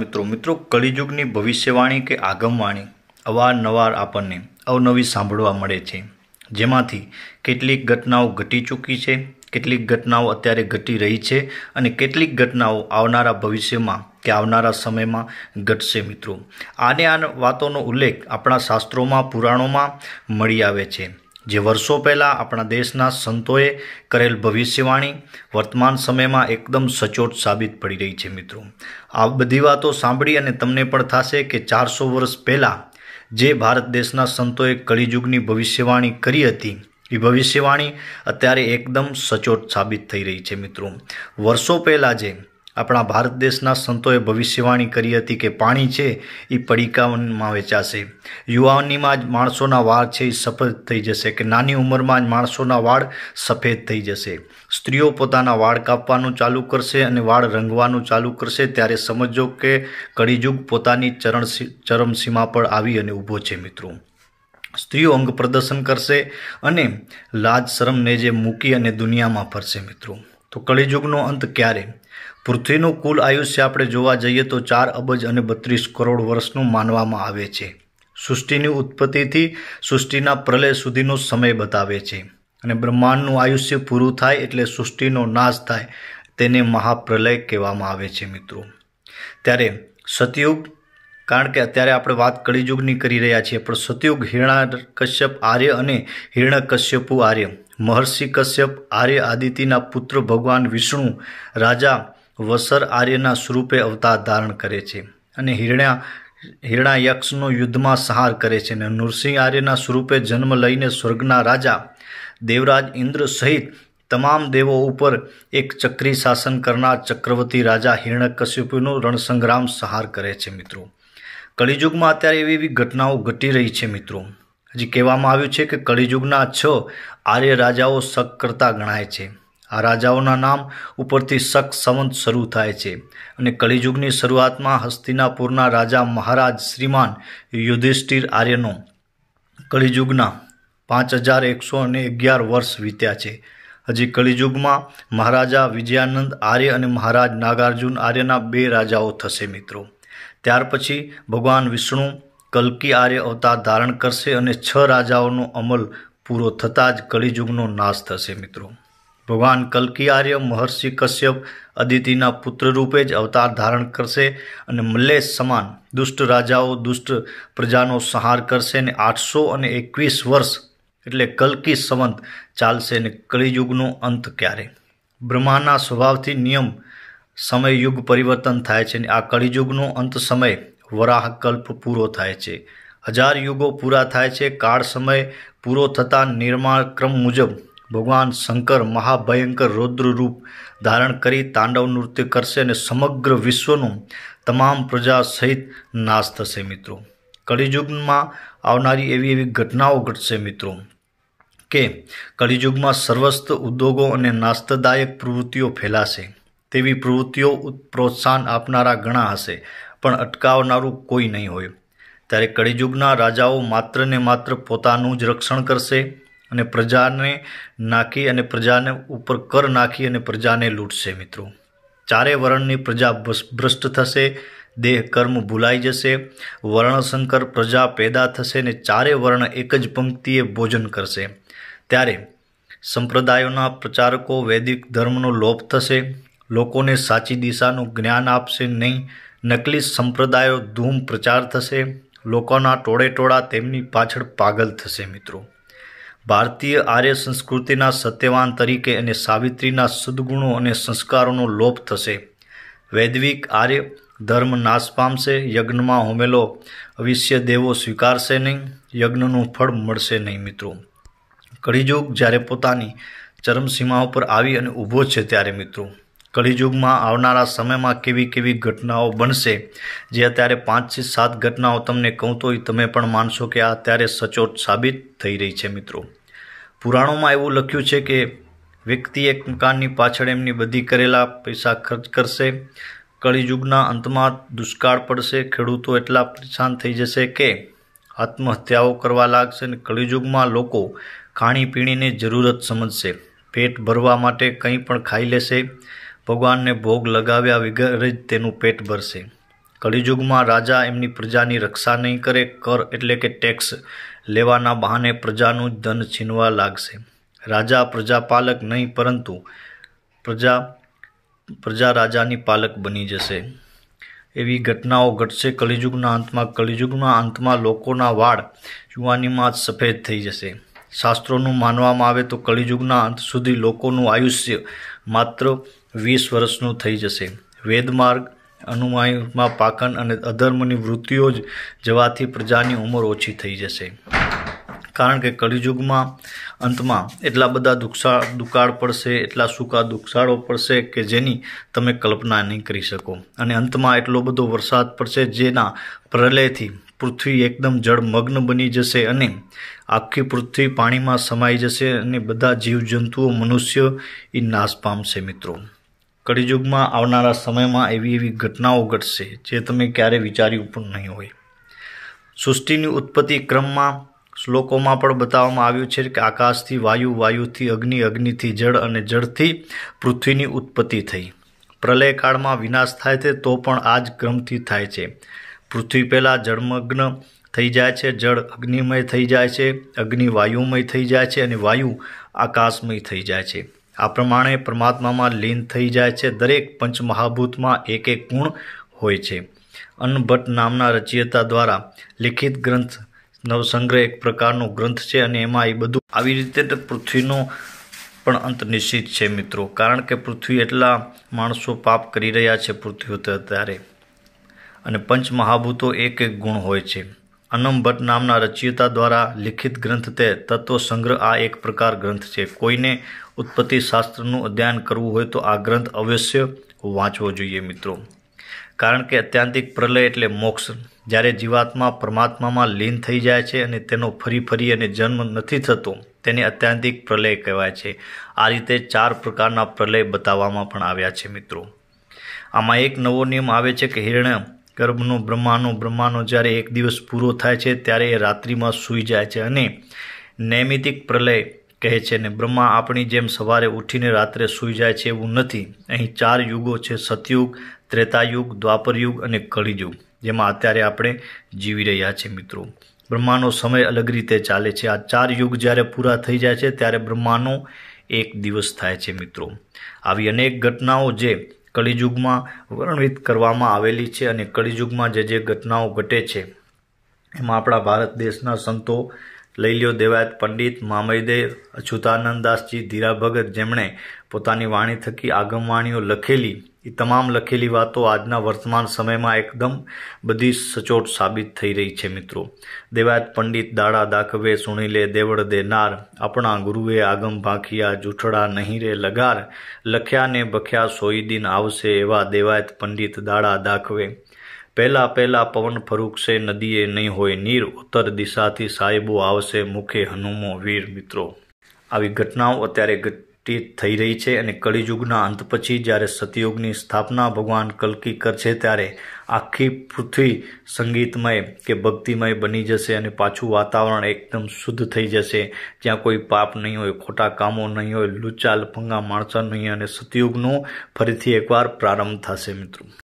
મિત્રો મિત્રો કલિયુગની ભવિષ્યવાણી કે આગમવાણી અવારનવાર આપણને અવનવી સાંભળવા મળે છે જેમાંથી કેટલીક ઘટનાઓ ઘટી ચૂકી છે કેટલીક ઘટનાઓ અત્યારે ઘટી રહી છે અને કેટલીક ઘટનાઓ આવનારા ભવિષ્યમાં કે આવનારા સમયમાં ઘટશે મિત્રો આને આ વાતોનો ઉલ્લેખ આપણા શાસ્ત્રોમાં પુરાણોમાં મળી આવે છે જે વર્ષો પહેલાં આપણા દેશના સંતોએ કરેલ ભવિષ્યવાણી વર્તમાન સમયમાં એકદમ સચોટ સાબિત પડી રહી છે મિત્રો આ બધી વાતો સાંભળી અને તમને પણ થશે કે ચારસો વર્ષ પહેલાં જે ભારત દેશના સંતોએ કળીયુગની ભવિષ્યવાણી કરી હતી એ ભવિષ્યવાણી અત્યારે એકદમ સચોટ સાબિત થઈ રહી છે મિત્રો વર્ષો પહેલાં જે આપણા ભારત દેશના સંતોએ ભવિષ્યવાણી કરી હતી કે પાણી છે એ પડીકાઓમાં વેચાશે યુવાનીમાં જ માણસોના વાળ છે એ સફેદ થઈ જશે કે નાની ઉંમરમાં જ માણસોના વાળ સફેદ થઈ જશે સ્ત્રીઓ પોતાના વાળ કાપવાનું ચાલુ કરશે અને વાળ રંગવાનું ચાલુ કરશે ત્યારે સમજો કે કળીયુગ પોતાની ચરણ ચરમસીમા પર આવી અને ઊભો છે મિત્રો સ્ત્રીઓ અંગ પ્રદર્શન કરશે અને લાજ શરમને જે મૂકી અને દુનિયામાં ફરશે મિત્રો તો કળીયુગનો અંત ક્યારે પૃથ્વીનું કુલ આયુષ્ય આપણે જોવા જઈએ તો ચાર અબજ અને બત્રીસ કરોડ વર્ષનું માનવામાં આવે છે સૃષ્ટિની ઉત્પત્તિથી સૃષ્ટિના પ્રલય સુધીનો સમય બતાવે છે અને બ્રહ્માંડનું આયુષ્ય પૂરું થાય એટલે સૃષ્ટિનો નાશ થાય તેને મહાપ્રલય કહેવામાં આવે છે મિત્રો ત્યારે સતયુગ કારણ કે અત્યારે આપણે વાત કળીયુગની કરી રહ્યા છીએ પણ સતયુગ હિરણા કશ્યપ આર્ય અને હિરણકશ્યપુ આર્ય મહર્ષિ કશ્યપ આર્ય આદિત્યના પુત્ર ભગવાન વિષ્ણુ રાજા વસર આર્યના સ્વરૂપે અવતાર ધારણ કરે છે અને હિરણ્યા હિરણા યક્ષનો યુદ્ધમાં સંહાર કરે છે અને નૃસિંહ આર્યના સ્વરૂપે જન્મ લઈને સ્વર્ગના રાજા દેવરાજ ઇન્દ્ર સહિત તમામ દેવો ઉપર એક ચક્રી શાસન કરનાર ચક્રવર્તી રાજા હિરણ્યકશ્યપુનો રણસંગ્રામ સંહાર કરે છે મિત્રો કળિયુગમાં અત્યારે એવી એવી ઘટનાઓ ઘટી રહી છે મિત્રો હજી કહેવામાં આવ્યું છે કે કળિયુગના છ આર્ય રાજાઓ શક કરતા ગણાય છે આ રાજાઓના નામ ઉપરથી શક સંવંત શરૂ થાય છે અને કલિયુગની શરૂઆતમાં હસ્તિનાપુરના રાજા મહારાજ શ્રીમાન યુધિષ્ઠિર આર્યનો કલિયુગના પાંચ હજાર એકસો અને અગિયાર વર્ષ વીત્યા છે હજી કલિયુગમાં મહારાજા વિજયાનંદ આર્ય અને મહારાજ નાગાર્જુન આર્યના બે રાજાઓ થશે મિત્રો ત્યાર પછી ભગવાન વિષ્ણુ કલ્કી આર્ય અવતાર ધારણ કરશે અને છ રાજાઓનો અમલ પૂરો થતાં જ કળીયુગનો નાશ થશે મિત્રો ભગવાન કલ્કી આર્ય મહર્ષિ કશ્યપ અદિતિના પુત્ર રૂપે જ અવતાર ધારણ કરશે અને મલ્લેશ સમાન દુષ્ટ રાજાઓ દુષ્ટ પ્રજાનો સંહાર કરશે અને આઠસો અને એકવીસ વર્ષ એટલે કલ્કી સંવંત ચાલશે અને કળીયુગનો અંત ક્યારે બ્રહ્માના સ્વભાવથી નિયમ સમયયુગ પરિવર્તન થાય છે અને આ કળીયુગનો અંત સમય વરાહ કલ્પ પૂરો થાય છે હજાર યુગો પૂરા થાય છે કાળ સમય પૂરો થતાં નિર્માણ ક્રમ મુજબ ભગવાન શંકર મહાભયંકર રૌદ્ર રૂપ ધારણ કરી તાંડવ નૃત્ય કરશે અને સમગ્ર વિશ્વનું તમામ પ્રજા સહિત નાશ થશે મિત્રો કળિયુગમાં આવનારી એવી એવી ઘટનાઓ ઘટશે મિત્રો કે કળિયુગમાં સર્વસ્ત ઉદ્યોગો અને નાસ્તદાયક પ્રવૃત્તિઓ ફેલાશે તેવી પ્રવૃત્તિઓ પ્રોત્સાહન આપનારા ઘણા હશે પણ અટકાવનારું કોઈ નહીં હોય ત્યારે કળિયુગના રાજાઓ માત્ર ને માત્ર પોતાનું જ રક્ષણ કરશે અને પ્રજાને નાખી અને પ્રજાને ઉપર કર નાખી અને પ્રજાને લૂંટશે મિત્રો ચારે વર્ણની પ્રજા ભ્રષ્ટ થશે દેહ કર્મ ભૂલાઈ જશે વર્ણશંકર પ્રજા પેદા થશે ને ચારે વર્ણ એક જ પંક્તિએ ભોજન કરશે ત્યારે સંપ્રદાયોના પ્રચારકો વૈદિક ધર્મનો લોપ થશે લોકોને સાચી દિશાનું જ્ઞાન આપશે નહીં નકલી સંપ્રદાયો ધૂમ પ્રચાર થશે લોકોના ટોળેટોળા તેમની પાછળ પાગલ થશે મિત્રો ભારતીય આર્ય સંસ્કૃતિના સત્યવાન તરીકે અને સાવિત્રીના સદગુણો અને સંસ્કારોનો લોપ થશે વૈદવિક આર્ય ધર્મ નાશ પામશે યજ્ઞમાં હોમેલો અવિષ્ય દેવો સ્વીકારશે નહીં યજ્ઞનું ફળ મળશે નહીં મિત્રો કળીજોગ જ્યારે પોતાની ચરમસીમા ઉપર આવી અને ઊભો છે ત્યારે મિત્રો કલિયુગમાં આવનારા સમયમાં કેવી કેવી ઘટનાઓ બનશે જે અત્યારે પાંચથી સાત ઘટનાઓ તમને કહું તો તમે પણ માનશો કે આ અત્યારે સચોટ સાબિત થઈ રહી છે મિત્રો પુરાણોમાં એવું લખ્યું છે કે વ્યક્તિ એક મકાનની પાછળ એમની બધી કરેલા પૈસા ખર્ચ કરશે કળીયુગના અંતમાં દુષ્કાળ પડશે ખેડૂતો એટલા પરેશાન થઈ જશે કે આત્મહત્યાઓ કરવા લાગશે અને કળિયુગમાં લોકો ખાણીપીણીને જરૂરત સમજશે પેટ ભરવા માટે કંઈ પણ ખાઈ લેશે ભગવાનને ભોગ લગાવ્યા વગર જ તેનું પેટ ભરશે કળિયુગમાં રાજા એમની પ્રજાની રક્ષા નહીં કરે કર એટલે કે ટેક્સ લેવાના બહાને પ્રજાનું જ ધન છીનવા લાગશે રાજા પ્રજાપાલક નહીં પરંતુ પ્રજા પ્રજા રાજાની પાલક બની જશે એવી ઘટનાઓ ઘટશે કળિયુગના અંતમાં કળિયુગના અંતમાં લોકોના વાળ યુવાનીમાં જ સફેદ થઈ જશે શાસ્ત્રોનું માનવામાં આવે તો કળિયુગના અંત સુધી લોકોનું આયુષ્ય માત્ર વીસ વર્ષનું થઈ જશે વેદમાર્ગ અનુમાયમાં પાકન અને અધર્મની વૃત્તિઓ જ જવાથી પ્રજાની ઉંમર ઓછી થઈ જશે કારણ કે કળિયુગમાં અંતમાં એટલા બધા દુઃખા દુકાળ પડશે એટલા સૂકા દુઃખાળો પડશે કે જેની તમે કલ્પના નહીં કરી શકો અને અંતમાં એટલો બધો વરસાદ પડશે જેના પ્રલયથી પૃથ્વી એકદમ જળમગ્ન બની જશે અને આખી પૃથ્વી પાણીમાં સમાઈ જશે અને બધા જીવજંતુઓ મનુષ્ય એ નાશ પામશે મિત્રો કળિયુગમાં આવનારા સમયમાં એવી એવી ઘટનાઓ ઘટશે જે તમે ક્યારેય વિચાર્યું પણ નહીં હોય સૃષ્ટિની ઉત્પત્તિ ક્રમમાં શ્લોકોમાં પણ બતાવવામાં આવ્યું છે કે આકાશથી વાયુ વાયુથી અગ્નિ અગ્નિથી જળ અને જળથી પૃથ્વીની ઉત્પત્તિ થઈ પ્રલયકાળમાં વિનાશ થાય છે તો પણ આ જ ક્રમથી થાય છે પૃથ્વી પહેલાં જળમગ્ન થઈ જાય છે જળ અગ્નિમય થઈ જાય છે અગ્નિ વાયુમય થઈ જાય છે અને વાયુ આકાશમય થઈ જાય છે આ પ્રમાણે પરમાત્મામાં લીન થઈ જાય છે દરેક પંચમહાભૂતમાં એક એક ગુણ હોય છે અન્નભટ્ટ નામના રચયિતા દ્વારા લિખિત ગ્રંથ નવસંગ્રહ એક પ્રકારનો ગ્રંથ છે અને એમાં એ બધું આવી રીતે પૃથ્વીનો પણ અંત નિશ્ચિત છે મિત્રો કારણ કે પૃથ્વી એટલા માણસો પાપ કરી રહ્યા છે પૃથ્વી અત્યારે અને પંચમહાભૂતો એક એક ગુણ હોય છે અનમ ભટ્ટ નામના રચયિતા દ્વારા લિખિત ગ્રંથ તે તત્વ સંગ્રહ આ એક પ્રકાર ગ્રંથ છે કોઈને ઉત્પત્તિ શાસ્ત્રનું અધ્યયન કરવું હોય તો આ ગ્રંથ અવશ્ય વાંચવો જોઈએ મિત્રો કારણ કે અત્યંતિક પ્રલય એટલે મોક્ષ જ્યારે જીવાત્મા પરમાત્મામાં લીન થઈ જાય છે અને તેનો ફરી ફરી અને જન્મ નથી થતો તેને અત્યાંતિક પ્રલય કહેવાય છે આ રીતે ચાર પ્રકારના પ્રલય બતાવવામાં પણ આવ્યા છે મિત્રો આમાં એક નવો નિયમ આવે છે કે હિરણ્ય ગર્ભનો બ્રહ્માનો બ્રહ્માનો જ્યારે એક દિવસ પૂરો થાય છે ત્યારે એ રાત્રિમાં સૂઈ જાય છે અને નૈમિતિક પ્રલય કહે છે ને બ્રહ્મા આપણી જેમ સવારે ઉઠીને રાત્રે સૂઈ જાય છે એવું નથી અહીં ચાર યુગો છે સતયુગ ત્રેતાયુગ દ્વાપરયુગ અને કળિયુગ જેમાં અત્યારે આપણે જીવી રહ્યા છીએ મિત્રો બ્રહ્માનો સમય અલગ રીતે ચાલે છે આ ચાર યુગ જ્યારે પૂરા થઈ જાય છે ત્યારે બ્રહ્માનો એક દિવસ થાય છે મિત્રો આવી અનેક ઘટનાઓ જે કળીયુગમાં વર્ણિત કરવામાં આવેલી છે અને કળીયુગમાં જે જે ઘટનાઓ ઘટે છે એમાં આપણા ભારત દેશના સંતો લઈલ્યો દેવાયત પંડિત મામયદેવ અછૂતાનંદ દાસજી ધીરા ભગત જેમણે પોતાની વાણી થકી આગમવાણીઓ લખેલી એ તમામ લખેલી વાતો આજના વર્તમાન સમયમાં એકદમ બધી સચોટ સાબિત થઈ રહી છે મિત્રો દેવાયત પંડિત દાડા દાખવે લે દેવળ દેનાર આપણા ગુરુએ આગમ ભાંખિયા જૂઠડા નહીં રે લગાર લખ્યા ને બખ્યા સોઈ દિન આવશે એવા દેવાયત પંડિત દાડા દાખવે પહેલાં પહેલાં પવન ફરૂકશે નદીએ નહીં હોય નીર ઉત્તર દિશાથી સાહેબો આવશે મુખે હનુમો વીર મિત્રો આવી ઘટનાઓ અત્યારે ટી થઈ રહી છે અને કળિયુગના અંત પછી જ્યારે સતયુગની સ્થાપના ભગવાન કલકી કરશે ત્યારે આખી પૃથ્વી સંગીતમય કે ભક્તિમય બની જશે અને પાછું વાતાવરણ એકદમ શુદ્ધ થઈ જશે જ્યાં કોઈ પાપ નહીં હોય ખોટા કામો નહીં હોય લુચાલ ફંગા માણસા નહીં અને સતયુગનો ફરીથી એકવાર પ્રારંભ થશે મિત્રો